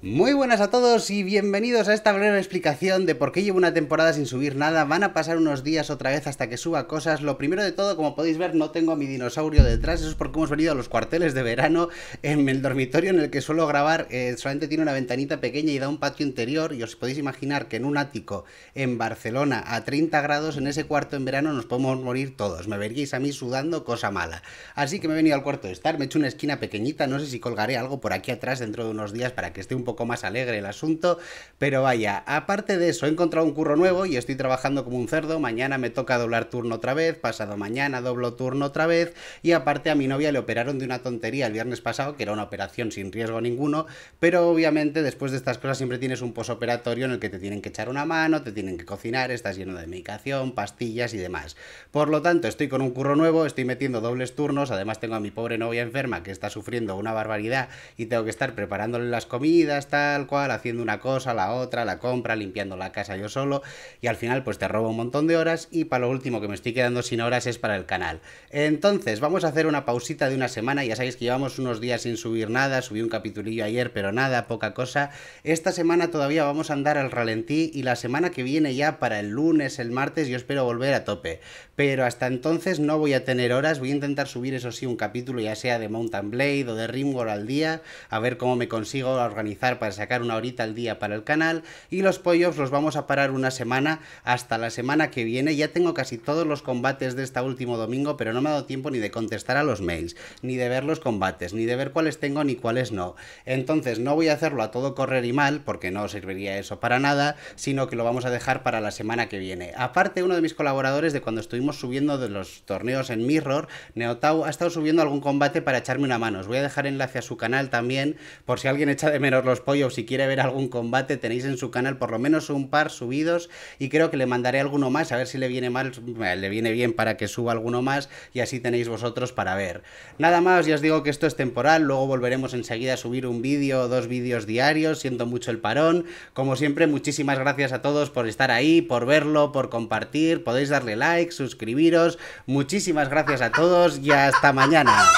Muy buenas a todos y bienvenidos a esta breve explicación de por qué llevo una temporada sin subir nada. Van a pasar unos días otra vez hasta que suba cosas. Lo primero de todo, como podéis ver, no tengo a mi dinosaurio detrás. Eso es porque hemos venido a los cuarteles de verano. En el dormitorio en el que suelo grabar eh, solamente tiene una ventanita pequeña y da un patio interior. Y os podéis imaginar que en un ático en Barcelona a 30 grados, en ese cuarto en verano nos podemos morir todos. Me veríais a mí sudando, cosa mala. Así que me he venido al cuarto de estar, me he hecho una esquina pequeñita. No sé si colgaré algo por aquí atrás dentro de unos días para que esté un poco más alegre el asunto, pero vaya, aparte de eso, he encontrado un curro nuevo y estoy trabajando como un cerdo, mañana me toca doblar turno otra vez, pasado mañana doblo turno otra vez, y aparte a mi novia le operaron de una tontería el viernes pasado, que era una operación sin riesgo ninguno, pero obviamente después de estas cosas siempre tienes un posoperatorio en el que te tienen que echar una mano, te tienen que cocinar, estás lleno de medicación, pastillas y demás. Por lo tanto, estoy con un curro nuevo, estoy metiendo dobles turnos, además tengo a mi pobre novia enferma que está sufriendo una barbaridad y tengo que estar preparándole las comidas, tal cual, haciendo una cosa, la otra, la compra, limpiando la casa yo solo, y al final pues te robo un montón de horas y para lo último que me estoy quedando sin horas es para el canal. Entonces, vamos a hacer una pausita de una semana, ya sabéis que llevamos unos días sin subir nada, subí un capitulillo ayer, pero nada, poca cosa. Esta semana todavía vamos a andar al ralentí y la semana que viene ya para el lunes, el martes, yo espero volver a tope. Pero hasta entonces no voy a tener horas, voy a intentar subir eso sí un capítulo ya sea de Mountain Blade o de Rimworld al día, a ver cómo me consigo organizar para sacar una horita al día para el canal y los pollos los vamos a parar una semana hasta la semana que viene. Ya tengo casi todos los combates de este último domingo, pero no me ha dado tiempo ni de contestar a los mails, ni de ver los combates, ni de ver cuáles tengo ni cuáles no. Entonces no voy a hacerlo a todo correr y mal, porque no serviría eso para nada, sino que lo vamos a dejar para la semana que viene. Aparte, uno de mis colaboradores de cuando estuvimos subiendo de los torneos en Mirror, Neotau, ha estado subiendo algún combate para echarme una mano. Os voy a dejar enlace a su canal también, por si alguien echa de menos los pollos, si quiere ver algún combate, tenéis en su canal por lo menos un par subidos y creo que le mandaré alguno más, a ver si le viene mal, eh, le viene bien para que suba alguno más y así tenéis vosotros para ver. Nada más, ya os digo que esto es temporal, luego volveremos enseguida a subir un vídeo o dos vídeos diarios, siento mucho el parón. Como siempre, muchísimas gracias a todos por estar ahí, por verlo, por compartir, podéis darle like, suscribiros. Muchísimas gracias a todos y hasta mañana.